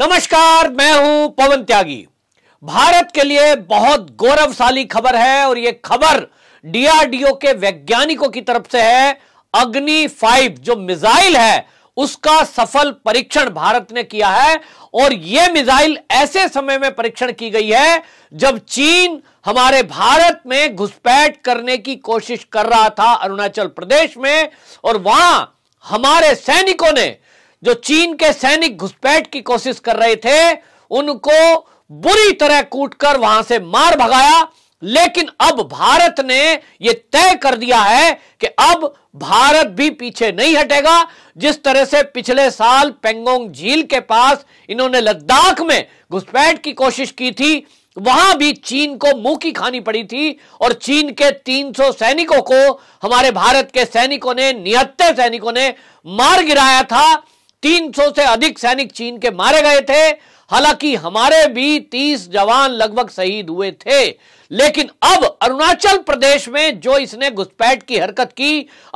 नमस्कार मैं हूं पवन त्यागी भारत के लिए बहुत गौरवशाली खबर है और यह खबर डीआरडीओ के वैज्ञानिकों की तरफ से है अग्नि फाइव जो मिसाइल है उसका सफल परीक्षण भारत ने किया है और यह मिसाइल ऐसे समय में परीक्षण की गई है जब चीन हमारे भारत में घुसपैठ करने की कोशिश कर रहा था अरुणाचल प्रदेश में और वहां हमारे सैनिकों ने जो चीन के सैनिक घुसपैठ की कोशिश कर रहे थे उनको बुरी तरह कूटकर वहां से मार भगाया लेकिन अब भारत ने यह तय कर दिया है कि अब भारत भी पीछे नहीं हटेगा जिस तरह से पिछले साल पेंगोंग झील के पास इन्होंने लद्दाख में घुसपैठ की कोशिश की थी वहां भी चीन को मुंह की खानी पड़ी थी और चीन के 300 सैनिकों को हमारे भारत के सैनिकों ने निहत्ते सैनिकों ने मार गिराया था 300 से अधिक सैनिक चीन के मारे गए थे हालांकि हमारे भी 30 जवान लगभग शहीद हुए थे लेकिन अब अरुणाचल प्रदेश में जो इसने घुसपैठ की हरकत की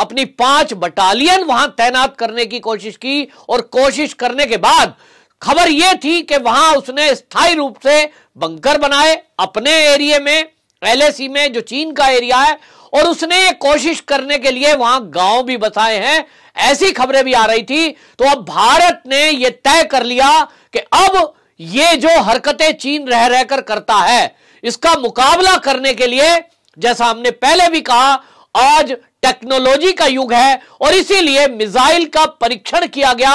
अपनी पांच बटालियन वहां तैनात करने की कोशिश की और कोशिश करने के बाद खबर यह थी कि वहां उसने स्थायी रूप से बंकर बनाए अपने एरिया में एलएसी में जो चीन का एरिया है और उसने ये कोशिश करने के लिए वहां गांव भी बसाए हैं ऐसी खबरें भी आ रही थी तो अब भारत ने यह तय कर लिया कि अब ये जो हरकतें चीन रह रहकर करता है इसका मुकाबला करने के लिए जैसा हमने पहले भी कहा आज टेक्नोलॉजी का युग है और इसीलिए मिसाइल का परीक्षण किया गया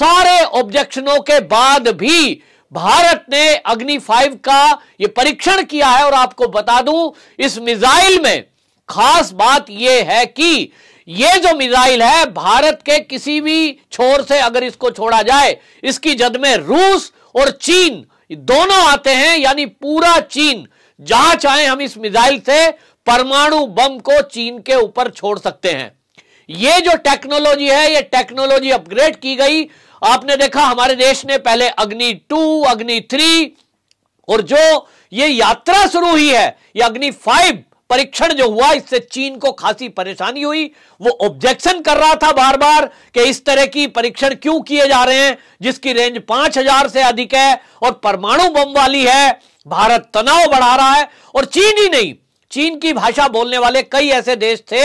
सारे ऑब्जेक्शनों के बाद भी भारत ने अग्नि फाइव का यह परीक्षण किया है और आपको बता दूं इस मिसाइल में खास बात यह है कि ये जो मिसाइल है भारत के किसी भी छोर से अगर इसको छोड़ा जाए इसकी जद में रूस और चीन दोनों आते हैं यानी पूरा चीन जहां चाहे हम इस मिसाइल से परमाणु बम को चीन के ऊपर छोड़ सकते हैं ये जो टेक्नोलॉजी है ये टेक्नोलॉजी अपग्रेड की गई आपने देखा हमारे देश ने पहले अग्नि टू अग्नि थ्री और जो ये यात्रा शुरू हुई है ये अग्नि फाइव परीक्षण जो हुआ इससे चीन को खासी परेशानी हुई वो ऑब्जेक्शन कर रहा था बार बार कि इस तरह की परीक्षण क्यों किए जा रहे हैं जिसकी रेंज पांच हजार से अधिक है और परमाणु बम वाली है भारत तनाव बढ़ा रहा है और चीन ही नहीं चीन की भाषा बोलने वाले कई ऐसे देश थे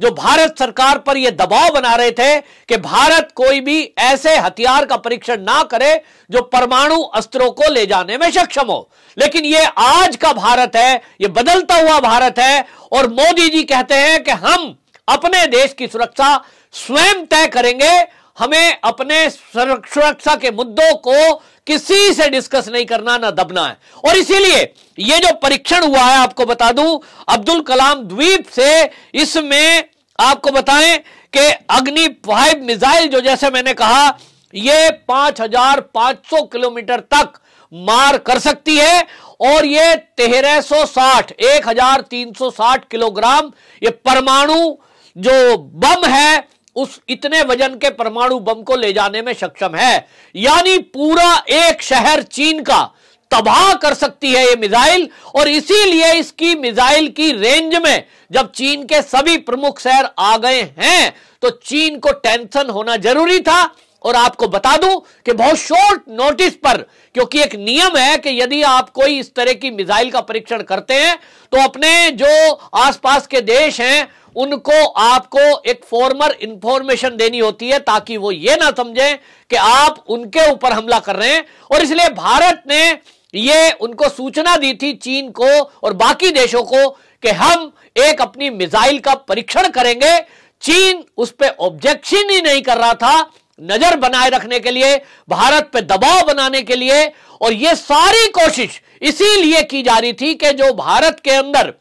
जो भारत सरकार पर यह दबाव बना रहे थे कि भारत कोई भी ऐसे हथियार का परीक्षण ना करे जो परमाणु अस्त्रों को ले जाने में सक्षम हो लेकिन यह आज का भारत है यह बदलता हुआ भारत है और मोदी जी कहते हैं कि हम अपने देश की सुरक्षा स्वयं तय करेंगे हमें अपने सुरक्षा के मुद्दों को किसी से डिस्कस नहीं करना ना दबना है और इसीलिए यह जो परीक्षण हुआ है आपको बता दूं अब्दुल कलाम द्वीप से इसमें आपको बताएं कि अग्नि फाइव मिसाइल जो जैसे मैंने कहा यह 5,500 किलोमीटर तक मार कर सकती है और यह 1360 1360 किलोग्राम यह परमाणु जो बम है उस इतने वजन के परमाणु बम को ले जाने में सक्षम है यानी पूरा एक शहर चीन का तबाह कर सकती है ये मिसाइल और इसीलिए इसकी मिसाइल की रेंज में जब चीन के सभी प्रमुख शहर आ गए हैं तो चीन को टेंशन होना जरूरी था और आपको बता दूं कि बहुत शॉर्ट नोटिस पर क्योंकि एक नियम है कि यदि आप कोई इस तरह की मिसाइल का परीक्षण करते हैं तो अपने जो आसपास के देश हैं उनको आपको एक फॉर्मर इंफॉर्मेशन देनी होती है ताकि वो ये ना समझें कि आप उनके ऊपर हमला कर रहे हैं और इसलिए भारत ने ये उनको सूचना दी थी चीन को और बाकी देशों को कि हम एक अपनी मिसाइल का परीक्षण करेंगे चीन उस पर ऑब्जेक्शन ही नहीं कर रहा था नजर बनाए रखने के लिए भारत पे दबाव बनाने के लिए और ये सारी कोशिश इसीलिए की जा रही थी कि जो भारत के अंदर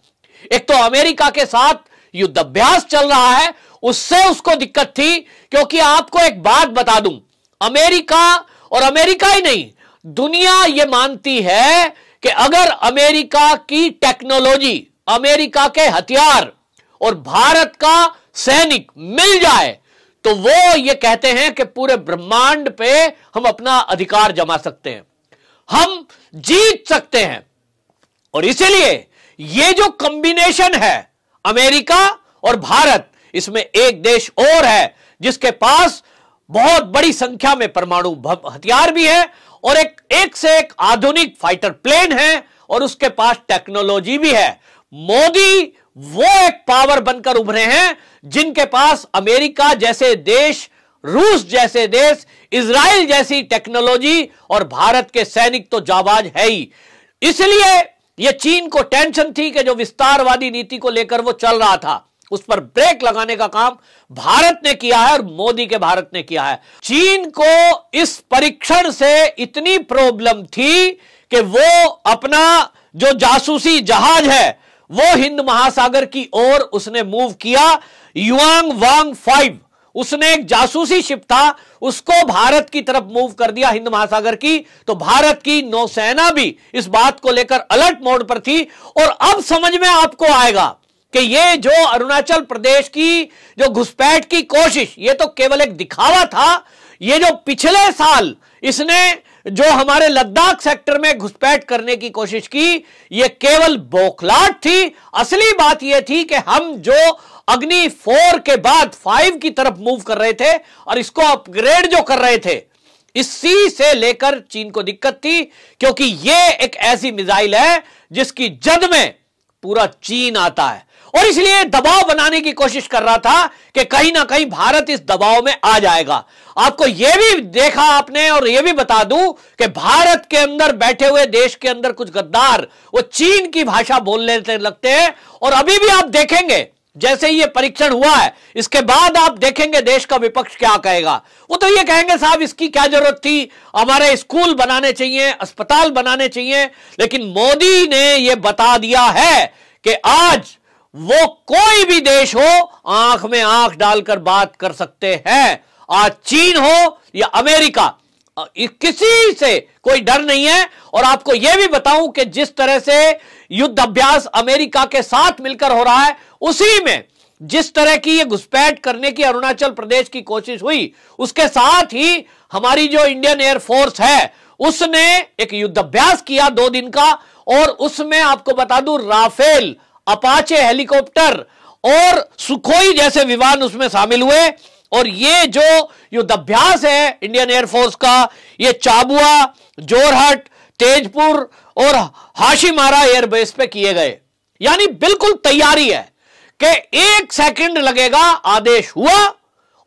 एक तो अमेरिका के साथ युद्धाभ्यास चल रहा है उससे उसको दिक्कत थी क्योंकि आपको एक बात बता दूं अमेरिका और अमेरिका ही नहीं दुनिया ये मानती है कि अगर अमेरिका की टेक्नोलॉजी अमेरिका के हथियार और भारत का सैनिक मिल जाए तो वो ये कहते हैं कि पूरे ब्रह्मांड पे हम अपना अधिकार जमा सकते हैं हम जीत सकते हैं और इसीलिए ये जो कॉम्बिनेशन है अमेरिका और भारत इसमें एक देश और है जिसके पास बहुत बड़ी संख्या में परमाणु हथियार भी है और एक एक से एक आधुनिक फाइटर प्लेन है और उसके पास टेक्नोलॉजी भी है मोदी वो एक पावर बनकर उभरे हैं जिनके पास अमेरिका जैसे देश रूस जैसे देश इसराइल जैसी टेक्नोलॉजी और भारत के सैनिक तो जाबाज है ही इसलिए यह चीन को टेंशन थी कि जो विस्तारवादी नीति को लेकर वो चल रहा था उस पर ब्रेक लगाने का काम भारत ने किया है और मोदी के भारत ने किया है चीन को इस परीक्षण से इतनी प्रॉब्लम थी कि वो अपना जो जासूसी जहाज है वो हिंद महासागर की ओर उसने मूव किया युआंग वांग फाइव उसने एक जासूसी शिप था उसको भारत की तरफ मूव कर दिया हिंद महासागर की तो भारत की नौसेना भी इस बात को लेकर अलर्ट मोड पर थी और अब समझ में आपको आएगा कि ये जो अरुणाचल प्रदेश की जो घुसपैठ की कोशिश ये तो केवल एक दिखावा था ये जो पिछले साल इसने जो हमारे लद्दाख सेक्टर में घुसपैठ करने की कोशिश की यह केवल बोखलाट थी असली बात यह थी कि हम जो अग्नि फोर के बाद फाइव की तरफ मूव कर रहे थे और इसको अपग्रेड जो कर रहे थे इसी से लेकर चीन को दिक्कत थी क्योंकि यह एक ऐसी मिसाइल है जिसकी जद में पूरा चीन आता है और इसलिए दबाव बनाने की कोशिश कर रहा था कि कहीं ना कहीं भारत इस दबाव में आ जाएगा आपको यह भी देखा आपने और यह भी बता दूं कि भारत के अंदर बैठे हुए देश के अंदर कुछ गद्दार वो चीन की भाषा बोलने लगते हैं और अभी भी आप देखेंगे जैसे ही ये परीक्षण हुआ है इसके बाद आप देखेंगे देश का विपक्ष क्या कहेगा वो तो ये कहेंगे साहब इसकी क्या जरूरत थी हमारे स्कूल बनाने चाहिए अस्पताल बनाने चाहिए लेकिन मोदी ने यह बता दिया है कि आज वो कोई भी देश हो आंख में आंख डालकर बात कर सकते हैं आज चीन हो या अमेरिका किसी से कोई डर नहीं है और आपको यह भी बताऊं कि जिस तरह से युद्ध अभ्यास अमेरिका के साथ मिलकर हो रहा है उसी में जिस तरह की यह घुसपैठ करने की अरुणाचल प्रदेश की कोशिश हुई उसके साथ ही हमारी जो इंडियन एयरफोर्स है उसने एक युद्धाभ्यास किया दो दिन का और उसमें आपको बता दूं राफेल अपाचे हेलीकॉप्टर और सुखोई जैसे विमान उसमें शामिल हुए और ये जो युद्धाभ्यास है इंडियन एयरफोर्स का ये चाबुआ जोरहट तेजपुर और हाशीमारा एयरबेस पे किए गए यानी बिल्कुल तैयारी है कि एक सेकंड लगेगा आदेश हुआ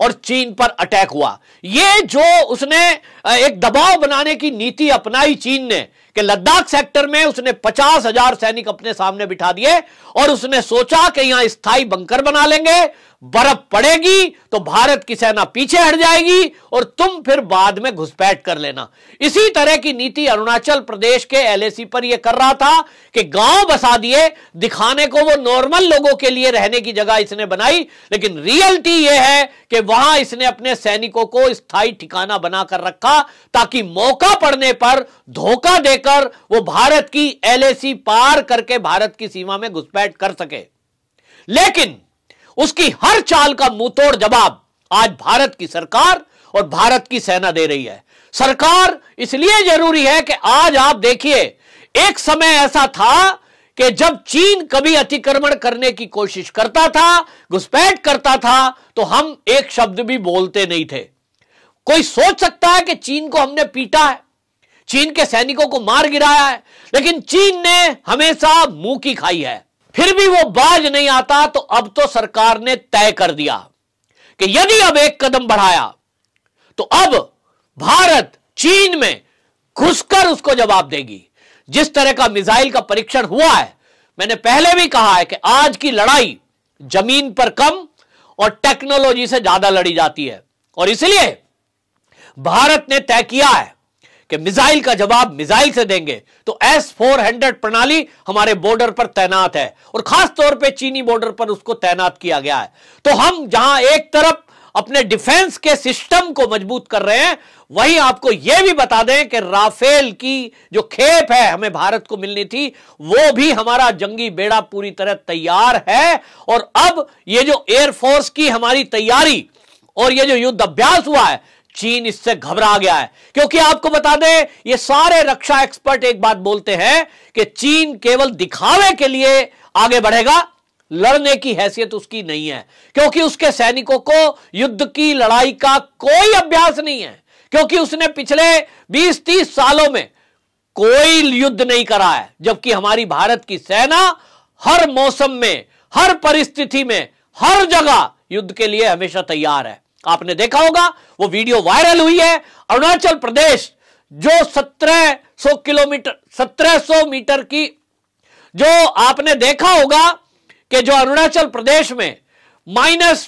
और चीन पर अटैक हुआ ये जो उसने एक दबाव बनाने की नीति अपनाई चीन ने कि लद्दाख सेक्टर में उसने पचास हजार सैनिक अपने सामने बिठा दिए और उसने सोचा कि यहां स्थायी बंकर बना लेंगे बर्फ पड़ेगी तो भारत की सेना पीछे हट जाएगी और तुम फिर बाद में घुसपैठ कर लेना इसी तरह की नीति अरुणाचल प्रदेश के एलएसी पर यह कर रहा था कि गांव बसा दिए दिखाने को वो नॉर्मल लोगों के लिए रहने की जगह इसने बनाई लेकिन रियलिटी यह है कि वहां इसने अपने सैनिकों को स्थायी ठिकाना बनाकर रखा ताकि मौका पड़ने पर धोखा देकर वो भारत की एलएसी पार करके भारत की सीमा में घुसपैठ कर सके लेकिन उसकी हर चाल का मुंहतोड़ जवाब आज भारत की सरकार और भारत की सेना दे रही है सरकार इसलिए जरूरी है कि आज आप देखिए एक समय ऐसा था कि जब चीन कभी अतिक्रमण करने की कोशिश करता था घुसपैठ करता था तो हम एक शब्द भी बोलते नहीं थे कोई सोच सकता है कि चीन को हमने पीटा है चीन के सैनिकों को मार गिराया है लेकिन चीन ने हमेशा मुंह की खाई है फिर भी वो बाज नहीं आता तो अब तो सरकार ने तय कर दिया कि यदि अब एक कदम बढ़ाया तो अब भारत चीन में घुसकर उसको जवाब देगी जिस तरह का मिसाइल का परीक्षण हुआ है मैंने पहले भी कहा है कि आज की लड़ाई जमीन पर कम और टेक्नोलॉजी से ज्यादा लड़ी जाती है और इसलिए भारत ने तय किया है कि मिसाइल का जवाब मिसाइल से देंगे तो एस फोर हंड्रेड प्रणाली हमारे बॉर्डर पर तैनात है और खास तौर पे चीनी बॉर्डर पर उसको तैनात किया गया है तो हम जहां एक तरफ अपने डिफेंस के सिस्टम को मजबूत कर रहे हैं वहीं आपको यह भी बता दें कि राफेल की जो खेप है हमें भारत को मिलनी थी वो भी हमारा जंगी बेड़ा पूरी तरह तैयार है और अब ये जो एयरफोर्स की हमारी तैयारी और ये जो युद्ध अभ्यास हुआ है चीन इससे घबरा गया है क्योंकि आपको बता दें ये सारे रक्षा एक्सपर्ट एक बात बोलते हैं कि चीन केवल दिखावे के लिए आगे बढ़ेगा लड़ने की हैसियत उसकी नहीं है क्योंकि उसके सैनिकों को युद्ध की लड़ाई का कोई अभ्यास नहीं है क्योंकि उसने पिछले 20-30 सालों में कोई युद्ध नहीं करा है जबकि हमारी भारत की सेना हर मौसम में हर परिस्थिति में हर जगह युद्ध के लिए हमेशा तैयार है आपने देखा होगा वो वीडियो वायरल हुई है अरुणाचल प्रदेश जो 1700 किलोमीटर 1700 मीटर की जो आपने देखा होगा कि जो अरुणाचल प्रदेश में माइनस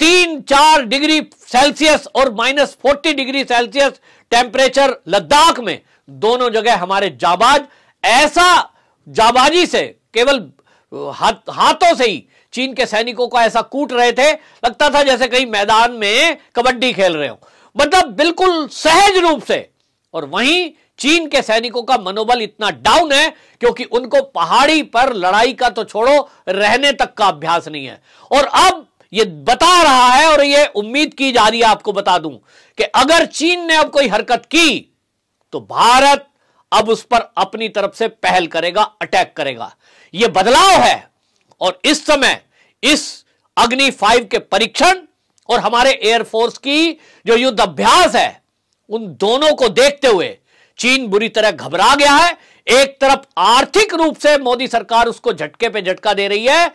तीन चार डिग्री सेल्सियस और minus forty degree Celsius temperature Ladakh में दोनों जगह हमारे जाबाज ऐसा जाबाजी से केवल हाथ, हाथों से ही चीन के सैनिकों को ऐसा कूट रहे थे लगता था जैसे कहीं मैदान में कबड्डी खेल रहे हो मतलब बिल्कुल सहज रूप से और वहीं चीन के सैनिकों का मनोबल इतना डाउन है क्योंकि उनको पहाड़ी पर लड़ाई का तो छोड़ो रहने तक का अभ्यास नहीं है और अब ये बता रहा है और ये उम्मीद की जा रही है आपको बता दूं कि अगर चीन ने अब कोई हरकत की तो भारत अब उस पर अपनी तरफ से पहल करेगा अटैक करेगा यह बदलाव है और इस समय इस अग्नि फाइव के परीक्षण और हमारे एयरफोर्स की जो युद्ध अभ्यास है उन दोनों को देखते हुए चीन बुरी तरह घबरा गया है एक तरफ आर्थिक रूप से मोदी सरकार उसको झटके पे झटका दे रही है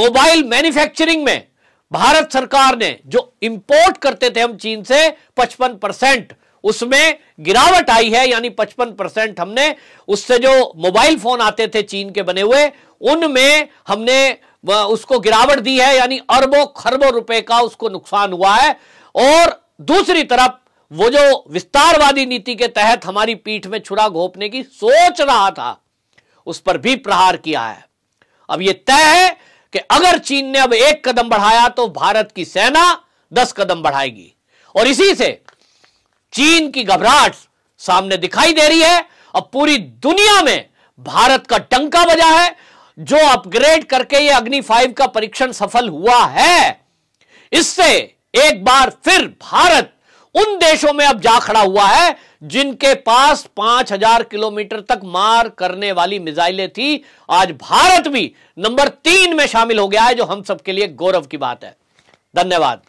मोबाइल मैन्युफैक्चरिंग में भारत सरकार ने जो इंपोर्ट करते थे हम चीन से 55 परसेंट उसमें गिरावट आई है यानी 55 परसेंट हमने उससे जो मोबाइल फोन आते थे चीन के बने हुए उनमें हमने उसको गिरावट दी है यानी अरबों खरबों रुपए का उसको नुकसान हुआ है और दूसरी तरफ वो जो विस्तारवादी नीति के तहत हमारी पीठ में छुरा घोपने की सोच रहा था उस पर भी प्रहार किया है अब यह तय है कि अगर चीन ने अब एक कदम बढ़ाया तो भारत की सेना दस कदम बढ़ाएगी और इसी से चीन की घबराहट सामने दिखाई दे रही है और पूरी दुनिया में भारत का टंका बजा है जो अपग्रेड करके ये अग्नि फाइव का परीक्षण सफल हुआ है इससे एक बार फिर भारत उन देशों में अब जा खड़ा हुआ है जिनके पास 5000 किलोमीटर तक मार करने वाली मिसाइलें थी आज भारत भी नंबर तीन में शामिल हो गया है जो हम सबके लिए गौरव की बात है धन्यवाद